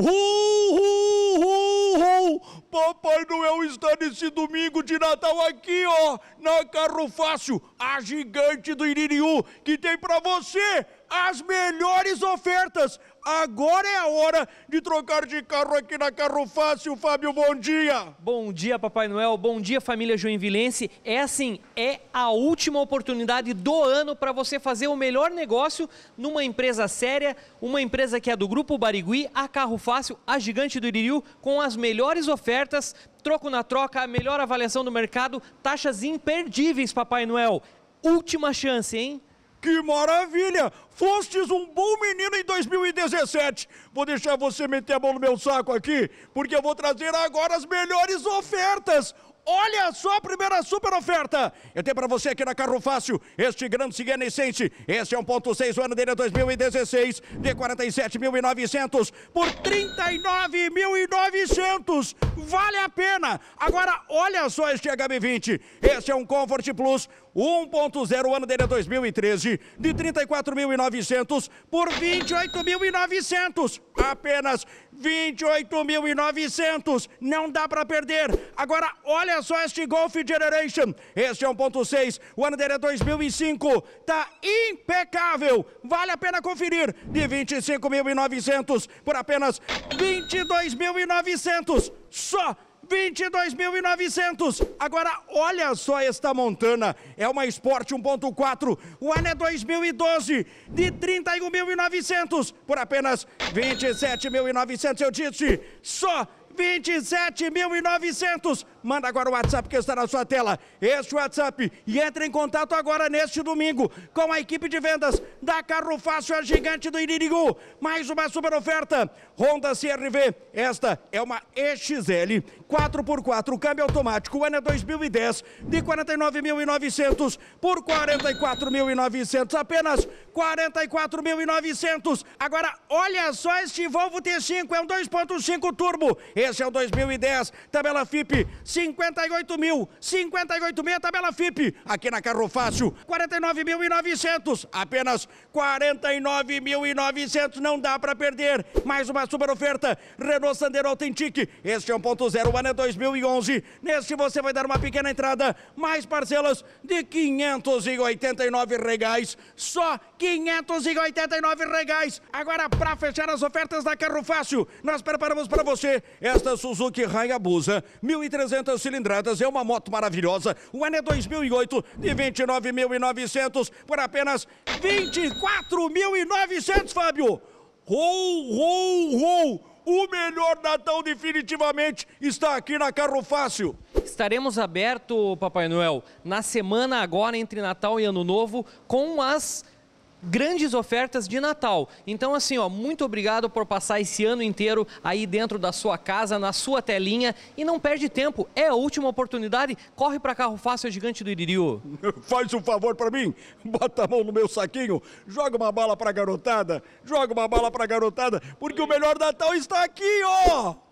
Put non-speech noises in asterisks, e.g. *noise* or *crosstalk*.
Uh, uh, uh, Papai Noel está nesse domingo de Natal aqui, ó, na Carro Fácil, a gigante do Iririú, que tem para você as melhores ofertas. Agora é a hora de trocar de carro aqui na Carro Fácil. Fábio, bom dia. Bom dia, Papai Noel. Bom dia, família joinvilense. É assim, é a última oportunidade do ano para você fazer o melhor negócio numa empresa séria, uma empresa que é do Grupo Barigui, a Carro Fácil, a gigante do Iririu, com as melhores ofertas, troco na troca, a melhor avaliação do mercado, taxas imperdíveis, Papai Noel. Última chance, hein? Que maravilha! Fostes um bom menino em 2017. Vou deixar você meter a mão no meu saco aqui, porque eu vou trazer agora as melhores ofertas. Olha só a primeira super oferta. Eu tenho para você aqui na Carro Fácil este grande Siena Essence. Este é 1.6, o ano dele é 2016, de 47.900 por 39.900. Vale a pena. Agora, olha só este HB20. Este é um Comfort Plus 1.0, o ano dele é 2013, de 34.900 por 28.900. Apenas 28.900. Não dá para perder. Agora, olha Expresso Oeste Golf Generation. Este é 1.6, o ano dele é 2005, tá impecável. Vale a pena conferir. De 25.900 por apenas 22.900. Só 22.900. Agora, olha só esta Montana. É uma Sport 1.4. O ano é 2012. De 31.900 por apenas 27.900. Eu disse, só 27.900. Manda agora o WhatsApp que está na sua tela. Este WhatsApp. E entre em contato agora neste domingo com a equipe de vendas da Carro Fácil, a gigante do Iririgu. Mais uma super oferta. Honda CRV. Esta é uma EXL 4x4, câmbio automático, ano 2010, é de 49.900 por 44.900. Apenas 44.900. Agora, olha só este Volvo T5. É um 2.5 turbo. Esse é o 2010. Tabela FIP, 58 mil. 58 mil é tabela FIP. Aqui na Carro Fácil, 49.900. Apenas 49.900. Não dá para perder. Mais uma super oferta. Renault Sandero Authentic. Este é 1.0, o ano é 2011. Neste você vai dar uma pequena entrada. Mais parcelas de 589 regais. Só 589 regais. Agora, para fechar as ofertas da Carro Fácil, nós preparamos para você esta Suzuki Hayabusa, 1.300 cilindradas, é uma moto maravilhosa. O ano é 2008, de 29.900 por apenas 24.900, Fábio. Rou, rou, rou. O melhor Natal definitivamente está aqui na Carro Fácil. Estaremos aberto, Papai Noel, na semana agora entre Natal e Ano Novo com as grandes ofertas de Natal. Então, assim, ó, muito obrigado por passar esse ano inteiro aí dentro da sua casa, na sua telinha. E não perde tempo, é a última oportunidade. Corre para Carro Fácil é Gigante do Iririu. *laughs* Faz um favor para mim, bota a mão no meu saquinho, joga uma bala para garotada, joga uma bala para garotada, porque o melhor Natal está aqui, ó!